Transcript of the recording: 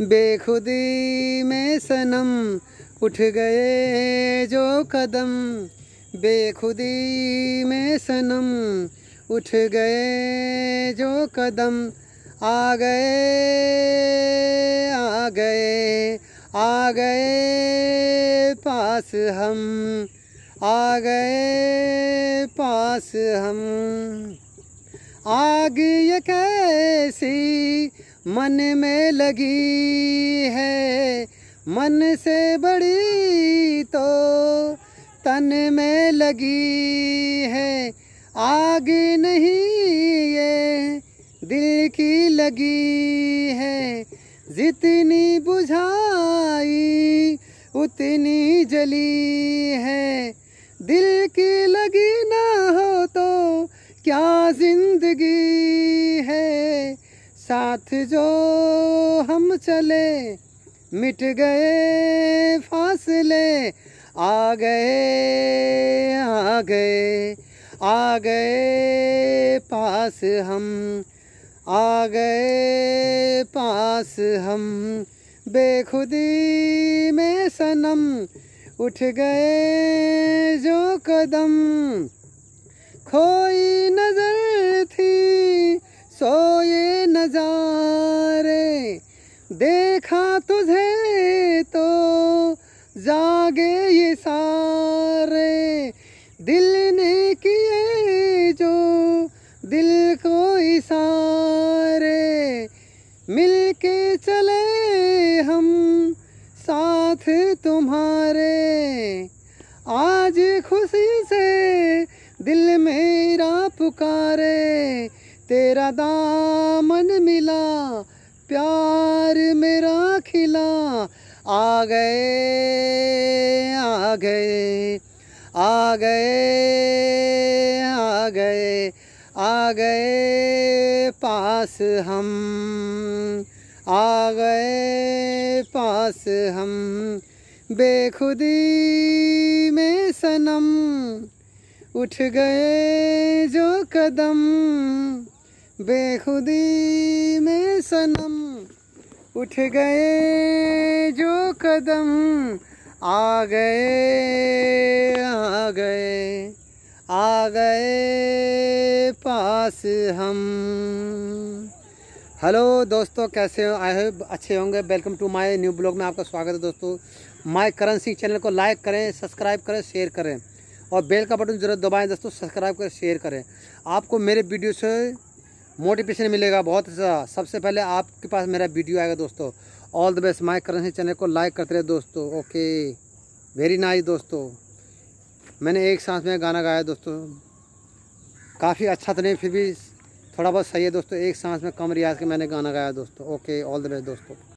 बेखुदी में सनम उठ गए जो कदम बेखुदी में सनम उठ गए जो कदम आ गए आ गए आ गए पास हम आ गए पास हम आग ये कैसी मन में लगी है मन से बड़ी तो तन में लगी है आग नहीं ये दिल की लगी है जितनी बुझाई उतनी जली है दिल की लगी ना हो तो क्या जिंदगी साथ जो हम चले मिट गए फासले आ गए आ गए आ गए पास हम आ गए पास हम बेखुदी में सनम उठ गए जो कदम खोई नजर मांगे ये सारे दिल ने किए जो दिल को इशारे मिल के चले हम साथ तुम्हारे आज खुशी से दिल मेरा पुकारे तेरा दामन मिला प्यार मेरा खिला आ गए गए आ गए आ गए आ गए पास हम आ गए पास हम बेखुदी में सनम उठ गए जो कदम बेखुदी में सनम उठ गए जो कदम आ गए आ गए आ गए पास हम हेलो दोस्तों कैसे हो आई होप अच्छे होंगे welcome to my new blog में आपका स्वागत है दोस्तों माय करेंसी चैनल को लाइक करें सब्सक्राइब करें शेयर करें और बेल का बटन जरूर दबाएं दोस्तों सब्सक्राइब करें शेयर करें आपको मेरे वीडियो से मोटिवेशन मिलेगा बहुत सा सबसे पहले आपके पास मेरा वीडियो आएगा दोस्तों all the best my currency channel को लाइक करते रहे दोस्तों ओके वेरी नाइस दोस्तों मैंने एक सांस में गाना गाया दोस्तों काफ़ी अच्छा तो नहीं फिर भी थोड़ा बहुत सही है दोस्तों एक सांस में कम रियाज के मैंने गाना गाया दोस्तों ओके ऑल द बेस्ट दोस्तों